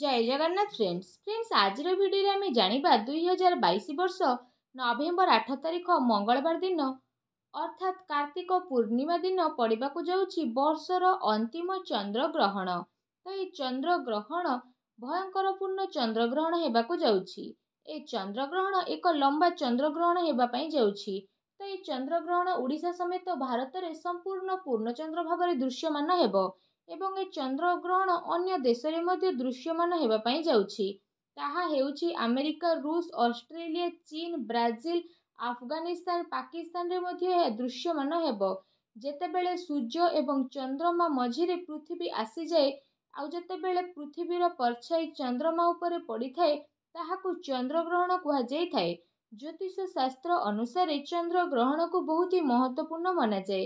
ଜୟ Jagannath friends friends ଆଜିର ଭିଡ଼ିଓରେ ଆମେ ଜାଣିବା ଦୁଇହଜାର ବାଇଶ ବର୍ଷ ନଭେମ୍ବର ଆଠ ତାରିଖ ମଙ୍ଗଳବାର ଦିନ ଅର୍ଥାତ୍ କାର୍ତ୍ତିକ ପୂର୍ଣ୍ଣିମା ଦିନ ପଡ଼ିବାକୁ ଯାଉଛି ବର୍ଷର ଅନ୍ତିମ ଚନ୍ଦ୍ରଗ୍ରହଣ ତ ଏହି ଚନ୍ଦ୍ରଗ୍ରହଣ ଭୟଙ୍କରପୂର୍ଣ୍ଣ ଚନ୍ଦ୍ରଗ୍ରହଣ ହେବାକୁ ଯାଉଛି ଏହି ଚନ୍ଦ୍ରଗ୍ରହଣ ଏକ ଲମ୍ବା ଚନ୍ଦ୍ରଗ୍ରହଣ ହେବା ପାଇଁ ଯାଉଛି ତ ଏହି ଚନ୍ଦ୍ରଗ୍ରହଣ ଓଡ଼ିଶା ସମେତ ଭାରତରେ ସମ୍ପୂର୍ଣ୍ଣ ପୂର୍ଣ୍ଣଚନ୍ଦ୍ର ଭାବରେ ଦୃଶ୍ୟମାନ ହେବ ଏବଂ ଏ ଚନ୍ଦ୍ରଗ୍ରହଣ ଅନ୍ୟ ଦେଶରେ ମଧ୍ୟ ଦୃଶ୍ୟମାନ ହେବା ପାଇଁ ଯାଉଛି ତାହା ହେଉଛି ଆମେରିକା ରୁଷ ଅଷ୍ଟ୍ରେଲିଆ ଚୀନ ବ୍ରାଜିଲ ଆଫଗାନିସ୍ତାନ ପାକିସ୍ତାନରେ ମଧ୍ୟ ଏହା ଦୃଶ୍ୟମାନ ହେବ ଯେତେବେଳେ ସୂର୍ଯ୍ୟ ଏବଂ ଚନ୍ଦ୍ରମା ମଝିରେ ପୃଥିବୀ ଆସିଯାଏ ଆଉ ଯେତେବେଳେ ପୃଥିବୀର ପରଛାଇ ଚନ୍ଦ୍ରମା ଉପରେ ପଡ଼ିଥାଏ ତାହାକୁ ଚନ୍ଦ୍ରଗ୍ରହଣ କୁହାଯାଇଥାଏ ଜ୍ୟୋତିଷ ଶାସ୍ତ୍ର ଅନୁସାରେ ଚନ୍ଦ୍ରଗ୍ରହଣକୁ ବହୁତ ହି ମହତ୍ତ୍ୱପୂର୍ଣ୍ଣ ମନାଯାଏ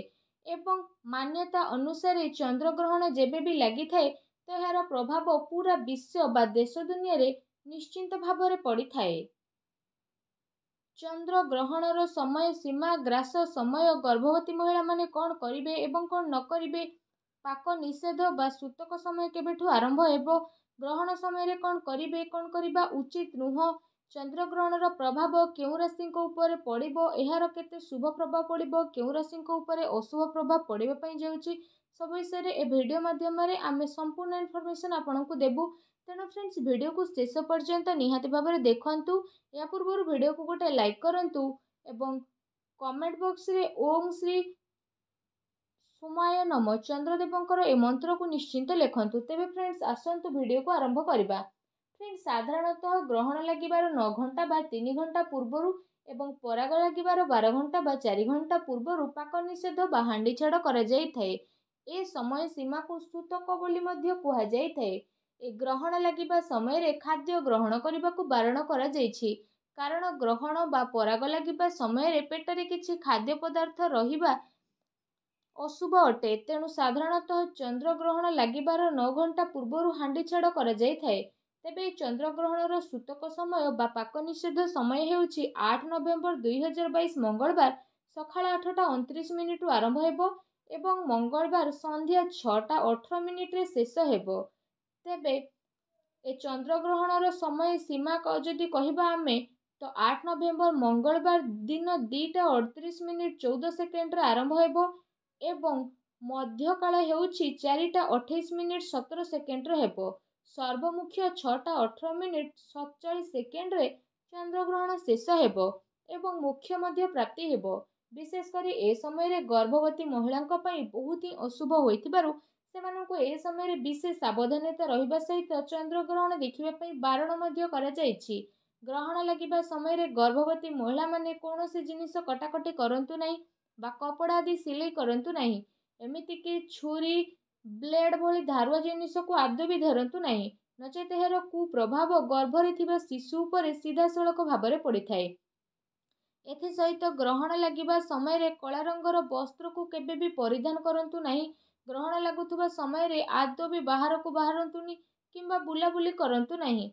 ଏବଂ ମାନ୍ୟତା ଅନୁସାରେ ଚନ୍ଦ୍ରଗ୍ରହଣ ଯେବେ ବି ଲାଗିଥାଏ ତ ଏହାର ପ୍ରଭାବ ପୁରା ବିଶ୍ୱ ବା ଦେଶ ଦୁନିଆରେ ନିଶ୍ଚିନ୍ତ ଭାବରେ ପଡ଼ିଥାଏ ଚନ୍ଦ୍ରଗ୍ରହଣର ସମୟ ସୀମା ଗ୍ରାସ ସମୟ ଗର୍ଭବତୀ ମହିଳାମାନେ କ'ଣ କରିବେ ଏବଂ କ'ଣ ନ କରିବେ ପାକ ନିଷେଧ ବା ସୂତକ ସମୟ କେବେଠୁ ଆରମ୍ଭ ହେବ ଗ୍ରହଣ ସମୟରେ କ'ଣ କରିବେ କ'ଣ କରିବା ଉଚିତ ନୁହଁ ଚନ୍ଦ୍ରଗ୍ରହଣର ପ୍ରଭାବ କେଉଁ ରାଶିଙ୍କ ଉପରେ ପଡ଼ିବ ଏହାର କେତେ ଶୁଭ ପ୍ରଭାବ ପଡ଼ିବ କେଉଁ ରାଶିଙ୍କ ଉପରେ ଅଶୁଭ ପ୍ରଭାବ ପଡ଼ିବା ପାଇଁ ଯାଉଛି ସବୁ ବିଷୟରେ ଏ ଭିଡ଼ିଓ ମାଧ୍ୟମରେ ଆମେ ସମ୍ପୂର୍ଣ୍ଣ ଇନଫର୍ମେସନ୍ ଆପଣଙ୍କୁ ଦେବୁ ତେଣୁ ଫ୍ରେଣ୍ଡସ୍ ଭିଡ଼ିଓକୁ ଶେଷ ପର୍ଯ୍ୟନ୍ତ ନିହାତି ଭାବରେ ଦେଖନ୍ତୁ ଏହା ପୂର୍ବରୁ ଭିଡ଼ିଓକୁ ଗୋଟେ ଲାଇକ୍ କରନ୍ତୁ ଏବଂ କମେଣ୍ଟ ବକ୍ସରେ ଓମ୍ ଶ୍ରୀ ସୁମାୟ ନମ ଚନ୍ଦ୍ରଦେବଙ୍କର ଏ ମନ୍ତ୍ରକୁ ନିଶ୍ଚିନ୍ତ ଲେଖନ୍ତୁ ତେବେ ଫ୍ରେଣ୍ଡସ୍ ଆସନ୍ତୁ ଭିଡ଼ିଓକୁ ଆରମ୍ଭ କରିବା ସ୍କ୍ରିନ୍ ସାଧାରଣତଃ ଗ୍ରହଣ ଲାଗିବାର ନଅ ଘଣ୍ଟା ବା ତିନି ଘଣ୍ଟା ପୂର୍ବରୁ ଏବଂ ପରାଗ ଲାଗିବାର ବାର ଘଣ୍ଟା ବା ଚାରି ଘଣ୍ଟା ପୂର୍ବରୁ ପାକ ନିଷେଧ ବା ହାଣ୍ଡି ଛାଡ଼ କରାଯାଇଥାଏ ଏ ସମୟ ସୀମାକୁ ସୂତକ ବୋଲି ମଧ୍ୟ କୁହାଯାଇଥାଏ ଏ ଗ୍ରହଣ ଲାଗିବା ସମୟରେ ଖାଦ୍ୟ ଗ୍ରହଣ କରିବାକୁ ବାରଣ କରାଯାଇଛି କାରଣ ଗ୍ରହଣ ବା ପରାଗ ଲାଗିବା ସମୟରେ ପେଟରେ କିଛି ଖାଦ୍ୟ ପଦାର୍ଥ ରହିବା ଅଶୁଭ ଅଟେ ତେଣୁ ସାଧାରଣତଃ ଚନ୍ଦ୍ରଗ୍ରହଣ ଲାଗିବାର ନଅ ଘଣ୍ଟା ପୂର୍ବରୁ ହାଣ୍ଡି ଛାଡ଼ କରାଯାଇଥାଏ ତେବେ ଏହି ଚନ୍ଦ୍ରଗ୍ରହଣର ସୂତକ ସମୟ ବା ପାକ ନିଷେଧ ସମୟ ହେଉଛି ଆଠ ନଭେମ୍ବର ଦୁଇହଜାର ବାଇଶ ମଙ୍ଗଳବାର ସକାଳ ଆଠଟା ଅଣତିରିଶ ମିନିଟ୍ରୁ ଆରମ୍ଭ ହେବ ଏବଂ ମଙ୍ଗଳବାର ସନ୍ଧ୍ୟା ଛଅଟା ଅଠର ମିନିଟ୍ରେ ଶେଷ ହେବ ତେବେ ଏ ଚନ୍ଦ୍ରଗ୍ରହଣର ସମୟ ସୀମା ଯଦି କହିବା ଆମେ ତ ଆଠ ନଭେମ୍ବର ମଙ୍ଗଳବାର ଦିନ ଦୁଇଟା ଅଠତିରିଶ ମିନିଟ୍ ଚଉଦ ସେକେଣ୍ଡରେ ଆରମ୍ଭ ହେବ ଏବଂ ମଧ୍ୟକାଳ ହେଉଛି ଚାରିଟା ଅଠେଇଶ ମିନିଟ୍ ସତର ସେକେଣ୍ଡରେ ହେବ ସର୍ବମୁଖ୍ୟ ଛଅଟା ଅଠର ମିନିଟ୍ ସତଚାଳିଶ ସେକେଣ୍ଡରେ ଚନ୍ଦ୍ରଗ୍ରହଣ ଶେଷ ହେବ ଏବଂ ମୁଖ୍ୟ ମଧ୍ୟ ପ୍ରାପ୍ତି ହେବ ବିଶେଷ କରି ଏ ସମୟରେ ଗର୍ଭବତୀ ମହିଳାଙ୍କ ପାଇଁ ବହୁତ ହିଁ ଅଶୁଭ ହୋଇଥିବାରୁ ସେମାନଙ୍କୁ ଏ ସମୟରେ ବିଶେଷ ସାବଧାନତା ରହିବା ସହିତ ଚନ୍ଦ୍ରଗ୍ରହଣ ଦେଖିବା ପାଇଁ ବାରଣ ମଧ୍ୟ କରାଯାଇଛି ଗ୍ରହଣ ଲାଗିବା ସମୟରେ ଗର୍ଭବତୀ ମହିଳାମାନେ କୌଣସି ଜିନିଷ କଟାକଟି କରନ୍ତୁ ନାହିଁ ବା କପଡ଼ା ଆଦି ସିଲେଇ କରନ୍ତୁ ନାହିଁ ଏମିତିକି ଛୁରୀ ବ୍ଲେଡ୍ ଭଳି ଧାରୁଆ ଜିନିଷକୁ ଆଦୌ ବି ଧରନ୍ତୁ ନାହିଁ ନଚେତ୍ ଏହାର କୁପ୍ରଭାବ ଗର୍ଭରେ ଥିବା ଶିଶୁ ଉପରେ ସିଧାସଳଖ ଭାବରେ ପଡ଼ିଥାଏ ଏଥିସହିତ ଗ୍ରହଣ ଲାଗିବା ସମୟରେ କଳା ରଙ୍ଗର ବସ୍ତ୍ରକୁ କେବେ ବି ପରିଧାନ କରନ୍ତୁ ନାହିଁ ଗ୍ରହଣ ଲାଗୁଥିବା ସମୟରେ ଆଦୌ ବି ବାହାରକୁ ବାହାରନ୍ତୁନି କିମ୍ବା ବୁଲାବୁଲି କରନ୍ତୁ ନାହିଁ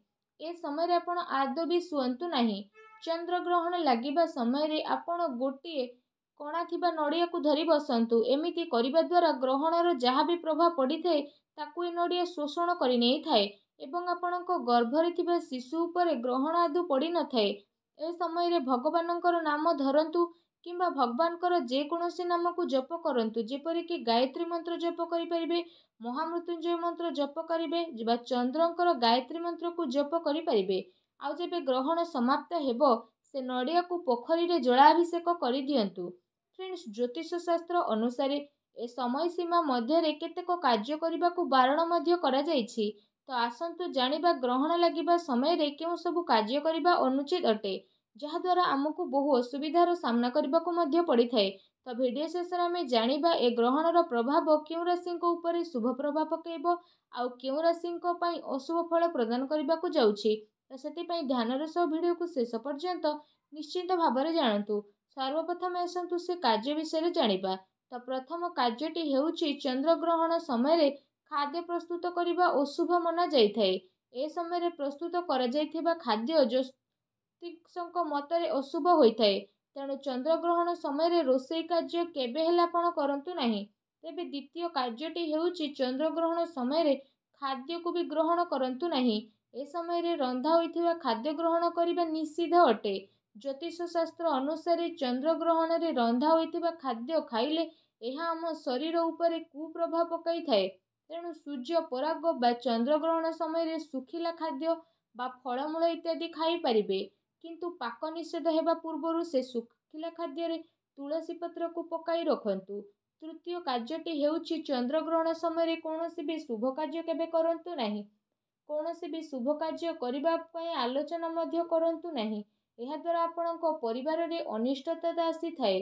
ଏ ସମୟରେ ଆପଣ ଆଦୌ ବି ଶୁଅନ୍ତୁ ନାହିଁ ଚନ୍ଦ୍ରଗ୍ରହଣ ଲାଗିବା ସମୟରେ ଆପଣ ଗୋଟିଏ କଣା ଥିବା ନଡ଼ିଆକୁ ଧରି ବସନ୍ତୁ ଏମିତି କରିବା ଦ୍ୱାରା ଗ୍ରହଣର ଯାହା ବି ପ୍ରଭାବ ପଡ଼ିଥାଏ ତାକୁ ଏ ନଡ଼ିଆ ଶୋଷଣ କରି ନେଇଥାଏ ଏବଂ ଆପଣଙ୍କ ଗର୍ଭରେ ଥିବା ଶିଶୁ ଉପରେ ଗ୍ରହଣ ଆଦୌ ପଡ଼ିନଥାଏ ଏ ସମୟରେ ଭଗବାନଙ୍କର ନାମ ଧରନ୍ତୁ କିମ୍ବା ଭଗବାନଙ୍କର ଯେକୌଣସି ନାମକୁ ଜପ କରନ୍ତୁ ଯେପରିକି ଗାୟତ୍ରୀ ମନ୍ତ୍ର ଜପ କରିପାରିବେ ମହାମୃତ୍ୟୁଞ୍ଜୟ ମନ୍ତ୍ର ଜପ କରିବେ ବା ଚନ୍ଦ୍ରଙ୍କର ଗାୟତ୍ରୀ ମନ୍ତ୍ରକୁ ଜପ କରିପାରିବେ ଆଉ ଯେବେ ଗ୍ରହଣ ସମାପ୍ତ ହେବ ସେ ନଡ଼ିଆକୁ ପୋଖରୀରେ ଜଳାଭିଷେକ କରିଦିଅନ୍ତୁ ଫ୍ରେଣ୍ଡସ୍ ଜ୍ୟୋତିଷ ଶାସ୍ତ୍ର ଅନୁସାରେ ଏ ସମୟ ସୀମା ମଧ୍ୟରେ କେତେକ କାର୍ଯ୍ୟ କରିବାକୁ ବାରଣ ମଧ୍ୟ କରାଯାଇଛି ତ ଆସନ୍ତୁ ଜାଣିବା ଗ୍ରହଣ ଲାଗିବା ସମୟରେ କେଉଁ ସବୁ କାର୍ଯ୍ୟ କରିବା ଅନୁଚିତ ଅଟେ ଯାହାଦ୍ୱାରା ଆମକୁ ବହୁ ଅସୁବିଧାର ସାମ୍ନା କରିବାକୁ ମଧ୍ୟ ପଡ଼ିଥାଏ ତ ଭିଡ଼ିଓ ଶେଷରେ ଆମେ ଜାଣିବା ଏ ଗ୍ରହଣର ପ୍ରଭାବ କେଉଁ ରାଶିଙ୍କ ଉପରେ ଶୁଭ ପ୍ରଭାବ ପକାଇବ ଆଉ କେଉଁ ରାଶିଙ୍କ ପାଇଁ ଅଶୁଭ ଫଳ ପ୍ରଦାନ କରିବାକୁ ଯାଉଛି ତ ସେଥିପାଇଁ ଧ୍ୟାନର ସହ ଭିଡ଼ିଓକୁ ଶେଷ ପର୍ଯ୍ୟନ୍ତ ନିଶ୍ଚିନ୍ତ ଭାବରେ ଜାଣନ୍ତୁ ସର୍ବପ୍ରଥମେ ଆସନ୍ତୁ ସେ କାର୍ଯ୍ୟ ବିଷୟରେ ଜାଣିବା ତ ପ୍ରଥମ କାର୍ଯ୍ୟଟି ହେଉଛି ଚନ୍ଦ୍ରଗ୍ରହଣ ସମୟରେ ଖାଦ୍ୟ ପ୍ରସ୍ତୁତ କରିବା ଅଶୁଭ ମନାଯାଇଥାଏ ଏ ସମୟରେ ପ୍ରସ୍ତୁତ କରାଯାଇଥିବା ଖାଦ୍ୟ ଜ୍ୟୋତିଷଙ୍କ ମତରେ ଅଶୁଭ ହୋଇଥାଏ ତେଣୁ ଚନ୍ଦ୍ରଗ୍ରହଣ ସମୟରେ ରୋଷେଇ କାର୍ଯ୍ୟ କେବେ ହେଲେ ଆପଣ କରନ୍ତୁ ନାହିଁ ତେବେ ଦ୍ୱିତୀୟ କାର୍ଯ୍ୟଟି ହେଉଛି ଚନ୍ଦ୍ରଗ୍ରହଣ ସମୟରେ ଖାଦ୍ୟକୁ ବି ଗ୍ରହଣ କରନ୍ତୁ ନାହିଁ ଏ ସମୟରେ ରନ୍ଧା ହୋଇଥିବା ଖାଦ୍ୟ ଗ୍ରହଣ କରିବା ନିଷିଦ୍ଧ ଅଟେ ଜ୍ୟୋତିଷ ଶାସ୍ତ୍ର ଅନୁସାରେ ଚନ୍ଦ୍ରଗ୍ରହଣରେ ରନ୍ଧା ହୋଇଥିବା ଖାଦ୍ୟ ଖାଇଲେ ଏହା ଆମ ଶରୀର ଉପରେ କୁପ୍ରଭାବ ପକାଇଥାଏ ତେଣୁ ସୂର୍ଯ୍ୟ ପରାଗ ବା ଚନ୍ଦ୍ରଗ୍ରହଣ ସମୟରେ ଶୁଖିଲା ଖାଦ୍ୟ ବା ଫଳମୂଳ ଇତ୍ୟାଦି ଖାଇପାରିବେ କିନ୍ତୁ ପାକ ନିଷେଧ ହେବା ପୂର୍ବରୁ ସେ ଶୁଖିଲା ଖାଦ୍ୟରେ ତୁଳସୀ ପତ୍ରକୁ ପକାଇ ରଖନ୍ତୁ ତୃତୀୟ କାର୍ଯ୍ୟଟି ହେଉଛି ଚନ୍ଦ୍ରଗ୍ରହଣ ସମୟରେ କୌଣସି ବି ଶୁଭ କାର୍ଯ୍ୟ କେବେ କରନ୍ତୁ ନାହିଁ କୌଣସି ବି ଶୁଭ କାର୍ଯ୍ୟ କରିବା ପାଇଁ ଆଲୋଚନା ମଧ୍ୟ କରନ୍ତୁ ନାହିଁ ଏହାଦ୍ୱାରା ଆପଣଙ୍କ ପରିବାରରେ ଅନିଷ୍ଟତା ଆସିଥାଏ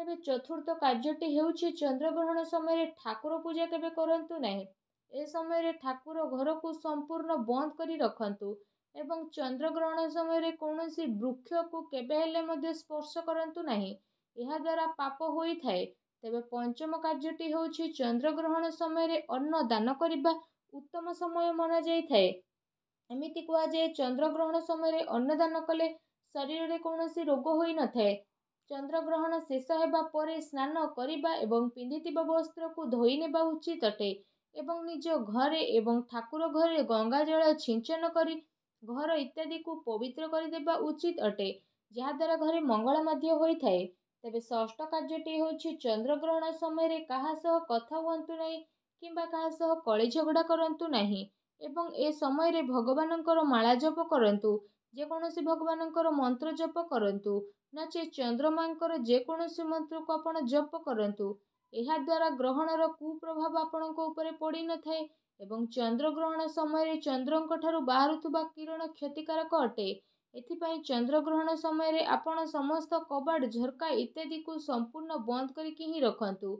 ତେବେ ଚତୁର୍ଥ କାର୍ଯ୍ୟଟି ହେଉଛି ଚନ୍ଦ୍ରଗ୍ରହଣ ସମୟରେ ଠାକୁର ପୂଜା କେବେ କରନ୍ତୁ ନାହିଁ ଏ ସମୟରେ ଠାକୁର ଘରକୁ ସମ୍ପୂର୍ଣ୍ଣ ବନ୍ଦ କରି ରଖନ୍ତୁ ଏବଂ ଚନ୍ଦ୍ରଗ୍ରହଣ ସମୟରେ କୌଣସି ବୃକ୍ଷକୁ କେବେ ହେଲେ ମଧ୍ୟ ସ୍ପର୍ଶ କରନ୍ତୁ ନାହିଁ ଏହାଦ୍ୱାରା ପାପ ହୋଇଥାଏ ତେବେ ପଞ୍ଚମ କାର୍ଯ୍ୟଟି ହେଉଛି ଚନ୍ଦ୍ରଗ୍ରହଣ ସମୟରେ ଅନ୍ନ ଦାନ କରିବା ଉତ୍ତମ ସମୟ ମନାଯାଇଥାଏ ଏମିତି କୁହାଯାଏ ଚନ୍ଦ୍ରଗ୍ରହଣ ସମୟରେ ଅନ୍ନଦାନ କଲେ ଶରୀରରେ କୌଣସି ରୋଗ ହୋଇନଥାଏ ଚନ୍ଦ୍ରଗ୍ରହଣ ଶେଷ ହେବା ପରେ ସ୍ନାନ କରିବା ଏବଂ ପିନ୍ଧିଥିବା ବସ୍ତ୍ରକୁ ଧୋଇ ନେବା ଉଚିତ ଅଟେ ଏବଂ ନିଜ ଘରେ ଏବଂ ଠାକୁର ଘରେ ଗଙ୍ଗା ଜଳ ଛିଞ୍ଚନ କରି ଘର ଇତ୍ୟାଦିକୁ ପବିତ୍ର କରିଦେବା ଉଚିତ ଅଟେ ଯାହାଦ୍ୱାରା ଘରେ ମଙ୍ଗଳ ମଧ୍ୟ ହୋଇଥାଏ ତେବେ ଷଷ୍ଠ କାର୍ଯ୍ୟଟି ହେଉଛି ଚନ୍ଦ୍ରଗ୍ରହଣ ସମୟରେ କାହା ସହ କଥା ହୁଅନ୍ତୁ ନାହିଁ କିମ୍ବା କାହା ସହ କଳି ଝଗଡ଼ା କରନ୍ତୁ ନାହିଁ ଏବଂ ଏ ସମୟରେ ଭଗବାନଙ୍କର ମାଳା ଜପ କରନ୍ତୁ ଯେକୌଣସି ଭଗବାନଙ୍କର ମନ୍ତ୍ର ଜପ କରନ୍ତୁ ନାଚେ ଚନ୍ଦ୍ରମାଙ୍କର ଯେକୌଣସି ମନ୍ତ୍ରକୁ ଆପଣ ଜପ କରନ୍ତୁ ଏହାଦ୍ୱାରା ଗ୍ରହଣର କୁପ୍ରଭାବ ଆପଣଙ୍କ ଉପରେ ପଡ଼ିନଥାଏ ଏବଂ ଚନ୍ଦ୍ରଗ୍ରହଣ ସମୟରେ ଚନ୍ଦ୍ରଙ୍କ ଠାରୁ ବାହାରୁଥିବା କିରଣ କ୍ଷତିକାରକ ଅଟେ ଏଥିପାଇଁ ଚନ୍ଦ୍ରଗ୍ରହଣ ସମୟରେ ଆପଣ ସମସ୍ତ କବାଟ ଝରକା ଇତ୍ୟାଦିକୁ ସମ୍ପୂର୍ଣ୍ଣ ବନ୍ଦ କରିକି ହିଁ ରଖନ୍ତୁ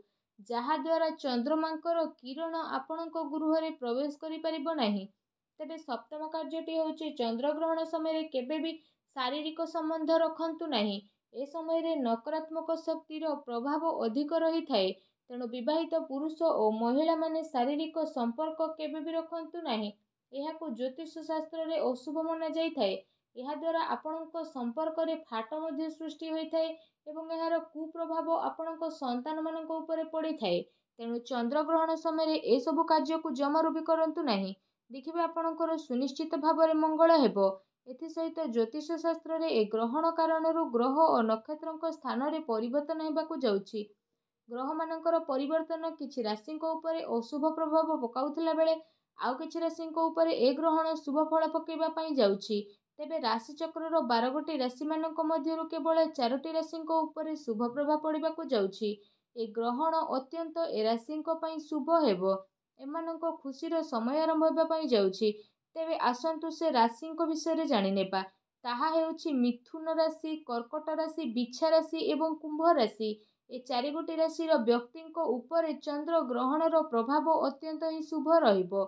ଯାହାଦ୍ୱାରା ଚନ୍ଦ୍ରମାଙ୍କର କିରଣ ଆପଣଙ୍କ ଗୃହରେ ପ୍ରବେଶ କରିପାରିବ ନାହିଁ ତେବେ ସପ୍ତମ କାର୍ଯ୍ୟଟି ହେଉଛି ଚନ୍ଦ୍ରଗ୍ରହଣ ସମୟରେ କେବେ ବି ଶାରୀରିକ ସମ୍ବନ୍ଧ ରଖନ୍ତୁ ନାହିଁ ଏ ସମୟରେ ନକାରାତ୍ମକ ଶକ୍ତିର ପ୍ରଭାବ ଅଧିକ ରହିଥାଏ ତେଣୁ ବିବାହିତ ପୁରୁଷ ଓ ମହିଳାମାନେ ଶାରୀରିକ ସମ୍ପର୍କ କେବେ ବି ରଖନ୍ତୁ ନାହିଁ ଏହାକୁ ଜ୍ୟୋତିଷ ଶାସ୍ତ୍ରରେ ଅଶୁଭ ମନାଯାଇଥାଏ ଏହାଦ୍ୱାରା ଆପଣଙ୍କ ସମ୍ପର୍କରେ ଫାଟ ମଧ୍ୟ ସୃଷ୍ଟି ହୋଇଥାଏ ଏବଂ ଏହାର କୁପ୍ରଭାବ ଆପଣଙ୍କ ସନ୍ତାନମାନଙ୍କ ଉପରେ ପଡ଼ିଥାଏ ତେଣୁ ଚନ୍ଦ୍ରଗ୍ରହଣ ସମୟରେ ଏସବୁ କାର୍ଯ୍ୟକୁ ଜମାରୁ ବି କରନ୍ତୁ ନାହିଁ ଦେଖିବେ ଆପଣଙ୍କର ସୁନିଶ୍ଚିତ ଭାବରେ ମଙ୍ଗଳ ହେବ ଏଥିସହିତ ଜ୍ୟୋତିଷ ଶାସ୍ତ୍ରରେ ଏ ଗ୍ରହଣ କାରଣରୁ ଗ୍ରହ ଓ ନକ୍ଷତ୍ରଙ୍କ ସ୍ଥାନରେ ପରିବର୍ତ୍ତନ ହେବାକୁ ଯାଉଛି ଗ୍ରହମାନଙ୍କର ପରିବର୍ତ୍ତନ କିଛି ରାଶିଙ୍କ ଉପରେ ଅଶୁଭ ପ୍ରଭାବ ପକାଉଥିଲା ବେଳେ ଆଉ କିଛି ରାଶିଙ୍କ ଉପରେ ଏ ଗ୍ରହଣ ଶୁଭ ଫଳ ପକାଇବା ପାଇଁ ଯାଉଛି ତେବେ ରାଶିଚକ୍ରର ବାର ଗୋଟି ରାଶିମାନଙ୍କ ମଧ୍ୟରୁ କେବଳ ଚାରୋଟି ରାଶିଙ୍କ ଉପରେ ଶୁଭ ପ୍ରଭାବ ପଡ଼ିବାକୁ ଯାଉଛି ଏ ଗ୍ରହଣ ଅତ୍ୟନ୍ତ ଏ ରାଶିଙ୍କ ପାଇଁ ଶୁଭ ହେବ ଏମାନଙ୍କ ଖୁସିର ସମୟ ଆରମ୍ଭ ହେବା ପାଇଁ ଯାଉଛି ତେବେ ଆସନ୍ତୁ ସେ ରାଶିଙ୍କ ବିଷୟରେ ଜାଣିନେବା ତାହା ହେଉଛି ମିଥୁନ ରାଶି କର୍କଟ ରାଶି ବିଛା ରାଶି ଏବଂ କୁମ୍ଭ ରାଶି ଏ ଚାରିଗୋଟି ରାଶିର ବ୍ୟକ୍ତିଙ୍କ ଉପରେ ଚନ୍ଦ୍ର ଗ୍ରହଣର ପ୍ରଭାବ ଅତ୍ୟନ୍ତ ହିଁ ଶୁଭ ରହିବ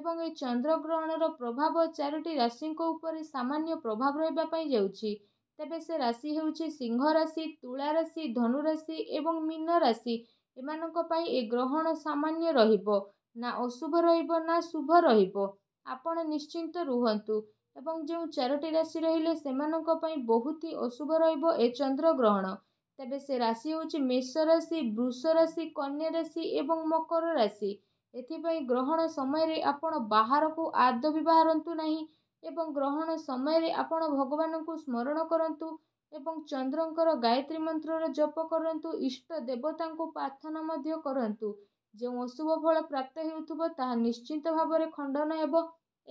ଏବଂ ଏ ଚନ୍ଦ୍ରଗ୍ରହଣର ପ୍ରଭାବ ଚାରୋଟି ରାଶିଙ୍କ ଉପରେ ସାମାନ୍ୟ ପ୍ରଭାବ ରହିବା ପାଇଁ ଯାଉଛି ତେବେ ସେ ରାଶି ହେଉଛି ସିଂହ ରାଶି ତୁଳା ରାଶି ଧନୁରାଶି ଏବଂ ମୀନ ରାଶି ଏମାନଙ୍କ ପାଇଁ ଏ ଗ୍ରହଣ ସାମାନ୍ୟ ରହିବ ନା ଅଶୁଭ ରହିବ ନା ଶୁଭ ରହିବ ଆପଣ ନିଶ୍ଚିନ୍ତ ରୁହନ୍ତୁ ଏବଂ ଯେଉଁ ଚାରୋଟି ରାଶି ରହିଲେ ସେମାନଙ୍କ ପାଇଁ ବହୁତ ହିଁ ଅଶୁଭ ରହିବ ଏ ଚନ୍ଦ୍ର ଗ୍ରହଣ ତେବେ ସେ ରାଶି ହେଉଛି ମେଷ ରାଶି ବୃଷ ରାଶି କନ୍ୟା ରାଶି ଏବଂ ମକର ରାଶି ଏଥିପାଇଁ ଗ୍ରହଣ ସମୟରେ ଆପଣ ବାହାରକୁ ଆଦ ବି ବାହାରନ୍ତୁ ନାହିଁ ଏବଂ ଗ୍ରହଣ ସମୟରେ ଆପଣ ଭଗବାନଙ୍କୁ ସ୍ମରଣ କରନ୍ତୁ ଏବଂ ଚନ୍ଦ୍ରଙ୍କର ଗାୟତ୍ରୀ ମନ୍ତ୍ରର ଜପ କରନ୍ତୁ ଇଷ୍ଟ ଦେବତାଙ୍କୁ ପ୍ରାର୍ଥନା ମଧ୍ୟ କରନ୍ତୁ ଯେଉଁ ଅଶୁଭ ଫଳ ପ୍ରାପ୍ତ ହେଉଥିବ ତାହା ନିଶ୍ଚିନ୍ତ ଭାବରେ ଖଣ୍ଡନ ହେବ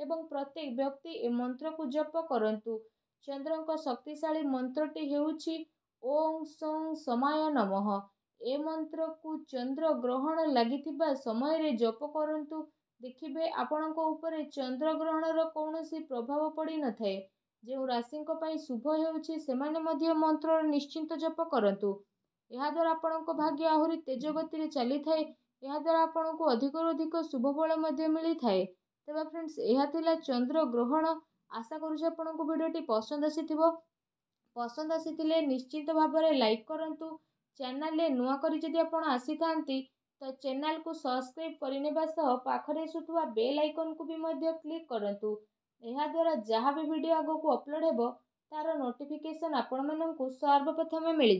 ଏବଂ ପ୍ରତ୍ୟେକ ବ୍ୟକ୍ତି ଏ ମନ୍ତ୍ରକୁ ଜପ କରନ୍ତୁ ଚନ୍ଦ୍ରଙ୍କ ଶକ୍ତିଶାଳୀ ମନ୍ତ୍ରଟି ହେଉଛି ଓଂ ସଂ ସମୟ ନମଃ ଏ ମନ୍ତ୍ରକୁ ଚନ୍ଦ୍ର ଗ୍ରହଣ ଲାଗିଥିବା ସମୟରେ ଜପ କରନ୍ତୁ ଦେଖିବେ ଆପଣଙ୍କ ଉପରେ ଚନ୍ଦ୍ର ଗ୍ରହଣର କୌଣସି ପ୍ରଭାବ ପଡ଼ିନଥାଏ ଯେଉଁ ରାଶିଙ୍କ ପାଇଁ ଶୁଭ ହେଉଛି ସେମାନେ ମଧ୍ୟ ମନ୍ତ୍ରର ନିଶ୍ଚିନ୍ତ ଜପ କରନ୍ତୁ ଏହାଦ୍ୱାରା ଆପଣଙ୍କ ଭାଗ୍ୟ ଆହୁରି ତେଜଗତିରେ ଚାଲିଥାଏ ଏହାଦ୍ୱାରା ଆପଣଙ୍କୁ ଅଧିକରୁ ଅଧିକ ଶୁଭଫଳ ମଧ୍ୟ ମିଳିଥାଏ ତେବେ ଫ୍ରେଣ୍ଡସ୍ ଏହା ଥିଲା ଚନ୍ଦ୍ର ଗ୍ରହଣ ଆଶା କରୁଛି ଆପଣଙ୍କୁ ଭିଡ଼ିଓଟି ପସନ୍ଦ ଆସିଥିବ ପସନ୍ଦ ଆସିଥିଲେ ନିଶ୍ଚିତ ଭାବରେ ଲାଇକ୍ କରନ୍ତୁ ଚ୍ୟାନେଲରେ ନୂଆ କରି ଯଦି ଆପଣ ଆସିଥାନ୍ତି ତ ଚ୍ୟାନେଲକୁ ସବସ୍କ୍ରାଇବ୍ କରିନେବା ସହ ପାଖରେ ଆସୁଥିବା ବେଲ୍ ଆଇକନ୍କୁ ବି ମଧ୍ୟ କ୍ଲିକ୍ କରନ୍ତୁ ଏହାଦ୍ୱାରା ଯାହା ବି ଭିଡ଼ିଓ ଆଗକୁ ଅପଲୋଡ଼୍ ହେବ ତା'ର ନୋଟିଫିକେସନ୍ ଆପଣମାନଙ୍କୁ ସର୍ବପ୍ରଥମେ ମିଳିଯିବ